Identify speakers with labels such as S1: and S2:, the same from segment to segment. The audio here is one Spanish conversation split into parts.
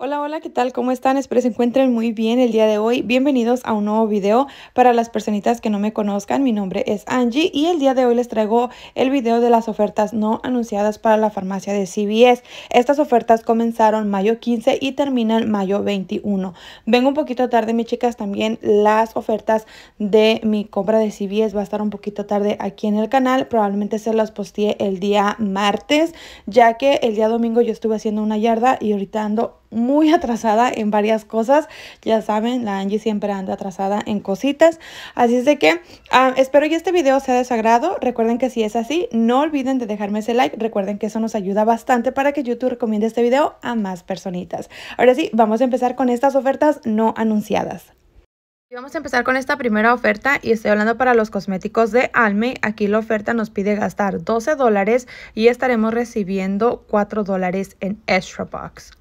S1: Hola, hola, ¿qué tal? ¿Cómo están? Espero se encuentren muy bien el día de hoy. Bienvenidos a un nuevo video. Para las personitas que no me conozcan, mi nombre es Angie y el día de hoy les traigo el video de las ofertas no anunciadas para la farmacia de CVS. Estas ofertas comenzaron mayo 15 y terminan mayo 21. Vengo un poquito tarde, mis chicas, también las ofertas de mi compra de CVS va a estar un poquito tarde aquí en el canal. Probablemente se las postee el día martes, ya que el día domingo yo estuve haciendo una yarda y ahorita ando muy atrasada en varias cosas. Ya saben, la Angie siempre anda atrasada en cositas. Así es de que ah, espero que este video sea de su agrado. Recuerden que si es así, no olviden de dejarme ese like. Recuerden que eso nos ayuda bastante para que YouTube recomiende este video a más personitas. Ahora sí, vamos a empezar con estas ofertas no anunciadas. Vamos a empezar con esta primera oferta y estoy hablando para los cosméticos de Alme. Aquí la oferta nos pide gastar 12 dólares y estaremos recibiendo 4 dólares en extra box.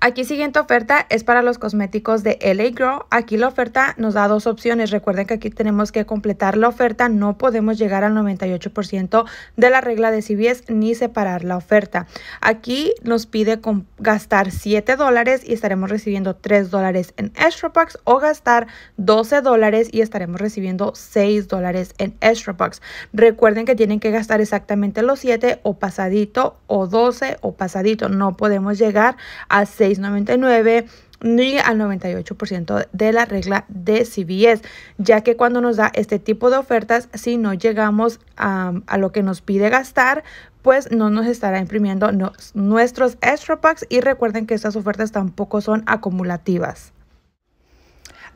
S1: Aquí siguiente oferta es para los cosméticos de LA Aquí la oferta nos da dos opciones. Recuerden que aquí tenemos que completar la oferta. No podemos llegar al 98% de la regla de CVS ni separar la oferta. Aquí nos pide gastar 7 dólares y estaremos recibiendo 3 dólares en Extra Bucks o gastar 12 dólares y estaremos recibiendo 6 dólares en Extra Bucks. Recuerden que tienen que gastar exactamente los 7 o pasadito o 12 o pasadito. No podemos llegar a 6,99 ni al 98% de la regla de CBS, ya que cuando nos da este tipo de ofertas, si no llegamos a, lo que nos pide gastar, pues no nos estará imprimiendo nuestros extra packs y recuerden que estas ofertas tampoco son acumulativas.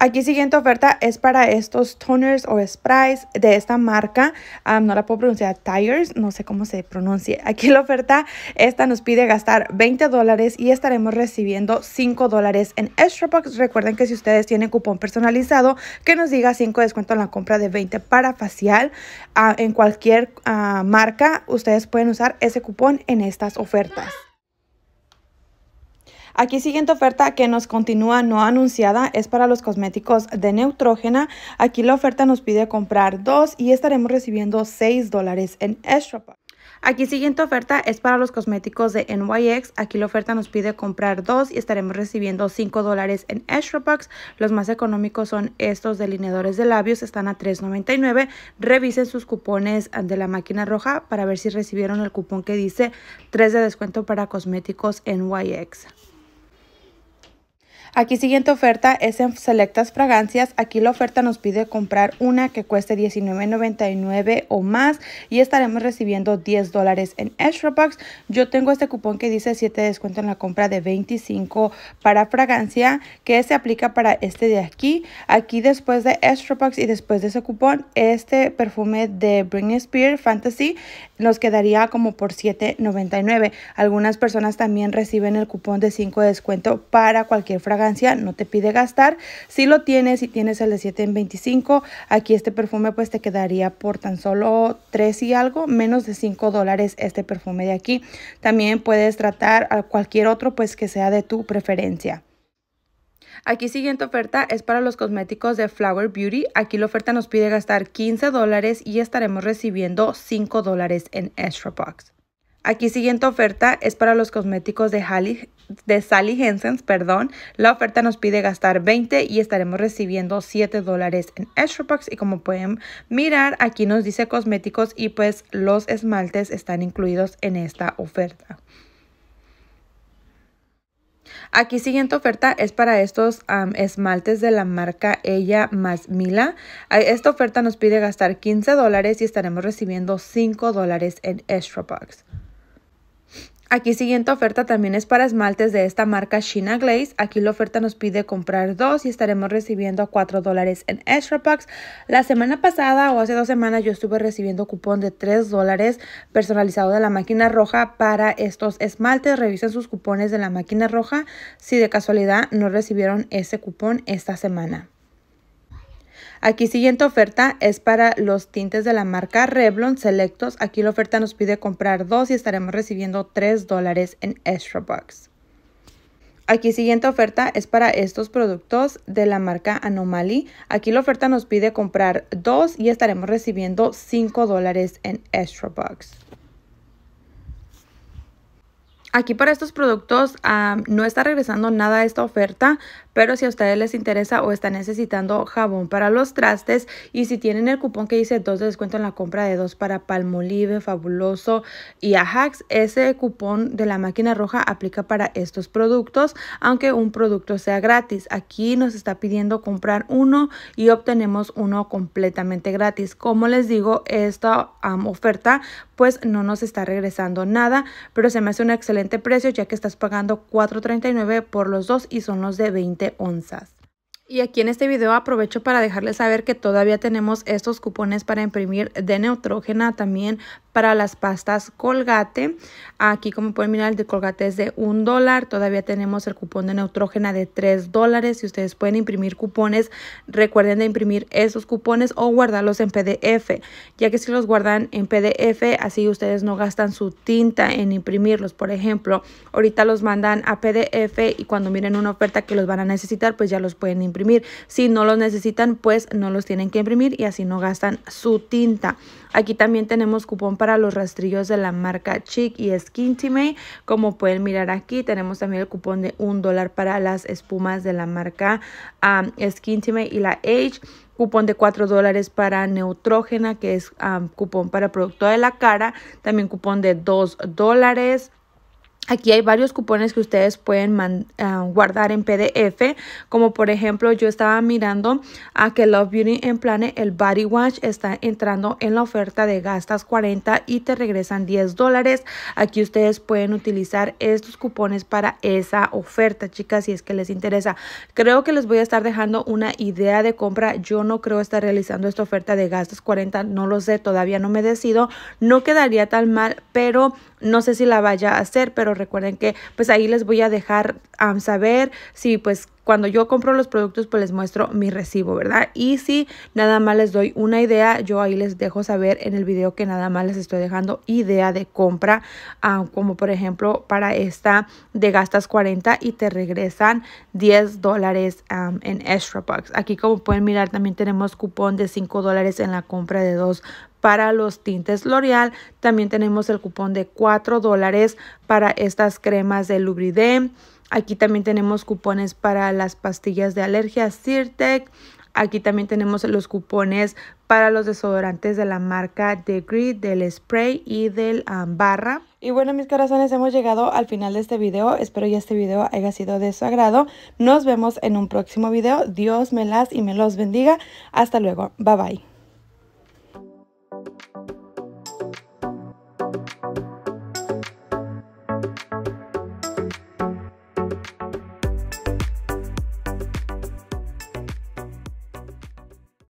S1: Aquí siguiente oferta es para estos toners o sprays de esta marca. no la puedo pronunciar Tires, no sé cómo se pronuncie. Aquí la oferta esta nos pide gastar 20 dólares y estaremos recibiendo 5 dólares en Extra Bucks. Recuerden que si ustedes tienen cupón personalizado que nos diga 5 descuento en la compra de 20 para facial ah, en cualquier ah, marca, ustedes pueden usar ese cupón en estas ofertas. Aquí siguiente oferta que nos continúa no anunciada es para los cosméticos de Neutrógena. Aquí la oferta nos pide comprar dos y estaremos recibiendo 6 dólares en extra. Aquí siguiente oferta es para los cosméticos de NYX. Aquí la oferta nos pide comprar dos y estaremos recibiendo 5 dólares en extra bucks. Los más económicos son estos delineadores de labios, están a $3.99. Revisen sus cupones de la máquina roja para ver si recibieron el cupón que dice 3 de descuento para cosméticos NYX. Aquí siguiente oferta es en selectas fragancias. Aquí la oferta nos pide comprar una que cueste $19.99 o más y estaremos recibiendo $10 dólares en extra Yo tengo este cupón que dice 7 descuento en la compra de 25 para fragancia que se aplica para este de aquí. Aquí después de extra y después de ese cupón, este perfume de Britney Spears Fantasy nos quedaría como por $7.99. Algunas personas también reciben el cupón de 5 de descuento para cualquier fragancia no te pide gastar. Si lo tienes, si tienes el de 7 en 25, aquí este perfume pues te quedaría por tan solo 3 y algo, menos de 5 dólares este perfume de aquí. También puedes tratar a cualquier otro pues que sea de tu preferencia. Aquí siguiente oferta es para los cosméticos de Flower Beauty. Aquí la oferta nos pide gastar 15 dólares y estaremos recibiendo 5 dólares en Extra Box. Aquí siguiente oferta es para los cosméticos de, de Sally Hensens, perdón. La oferta nos pide gastar 20 y estaremos recibiendo 7 dólares en extra Y como pueden mirar, aquí nos dice cosméticos y pues los esmaltes están incluidos en esta oferta. Aquí siguiente oferta es para estos esmaltes de la marca Ella más Mila. Esta oferta nos pide gastar 15 dólares y estaremos recibiendo 5 dólares en extra Aquí siguiente oferta también es para esmaltes de esta marca China Glaze. Aquí la oferta nos pide comprar dos y estaremos recibiendo 4 dólares en extra packs. La semana pasada o hace dos semanas yo estuve recibiendo cupón de 3 dólares personalizado de la máquina roja para estos esmaltes. Revisen sus cupones de la máquina roja si de casualidad no recibieron ese cupón esta semana. Aquí siguiente oferta es para los tintes de la marca Revlon Selectos. Aquí la oferta nos pide comprar dos y estaremos recibiendo 3 dólares en Extra Bucks. Aquí siguiente oferta es para estos productos de la marca Anomaly. Aquí la oferta nos pide comprar dos y estaremos recibiendo 5 dólares en Extra Bucks. Aquí para estos productos ah, no está regresando nada esta oferta, pero si a ustedes les interesa o están necesitando jabón para los trastes y si tienen el cupón que dice dos de descuento en la compra de dos para Palmolive, Fabuloso y Ajax, ese cupón de la máquina roja aplica para estos productos, aunque un producto sea gratis. Aquí nos está pidiendo comprar uno y obtenemos uno completamente gratis. Como les digo, esta oferta pues no nos está regresando nada, pero se me hace una excelente precio ya que estás pagando $4.39 por los dos y son los de 20 onzas. Y aquí en este video aprovecho para dejarles saber que todavía tenemos estos cupones para imprimir de neutrógena también para las pastas Colgate, aquí como pueden mirar el de Colgate es de un dólar. Todavía tenemos el cupón de neutrógena de tres dólares. Si ustedes pueden imprimir cupones, recuerden de imprimir esos cupones o guardarlos en PDF, ya que si los guardan en PDF, así ustedes no gastan su tinta en imprimirlos. Por ejemplo, ahorita los mandan a PDF y cuando miren una oferta que los van a necesitar, pues ya los pueden imprimir. Si no los necesitan, pues no los tienen que imprimir y así no gastan su tinta. Aquí también tenemos cupón para para los rastrillos de la marca Chic y Skintime, Como pueden mirar aquí, tenemos también el cupón de un dólar para las espumas de la marca Skin ah, Skintimate y la Age cupón de 4 dólares para neutrógena, que es ah, cupón para producto de la cara, también cupón de 2 dólares. Aquí hay varios cupones que ustedes pueden ah, guardar en PDF, como por ejemplo yo estaba mirando a que Love Beauty en Plane, el Body Wash está entrando en la oferta de gastas 40 y te regresan 10 dólares. Aquí ustedes pueden utilizar estos cupones para esa oferta, chicas, si es que les interesa. Creo que les voy a estar dejando una idea de compra. Yo no creo estar realizando esta oferta de gastas 40, no lo sé, todavía no me decido. No quedaría tan mal, pero no sé si la vaya a hacer, pero recuerden que pues ahí les voy a dejar saber si pues cuando yo compro los productos pues les muestro mi recibo, ¿verdad? Y si nada más les doy una idea, yo ahí les dejo saber en el video que nada más les estoy dejando idea de compra, como por ejemplo para esta de gastas 40 y te regresan 10 dólares en extra bucks. Aquí como pueden mirar también tenemos cupón de 5 dólares en la compra de dos para los tintes L'Oreal. También tenemos el cupón de 4 dólares para estas cremas de Lubridem. Aquí también tenemos cupones para las pastillas de alergia Sirtec. Aquí también tenemos los cupones para los desodorantes de la marca Degree, del spray y del um, barra. Y bueno, mis corazones, hemos llegado al final de este video. Espero que este video haya sido de su agrado. Nos vemos en un próximo video. Dios me las y me los bendiga. Hasta luego. Bye bye.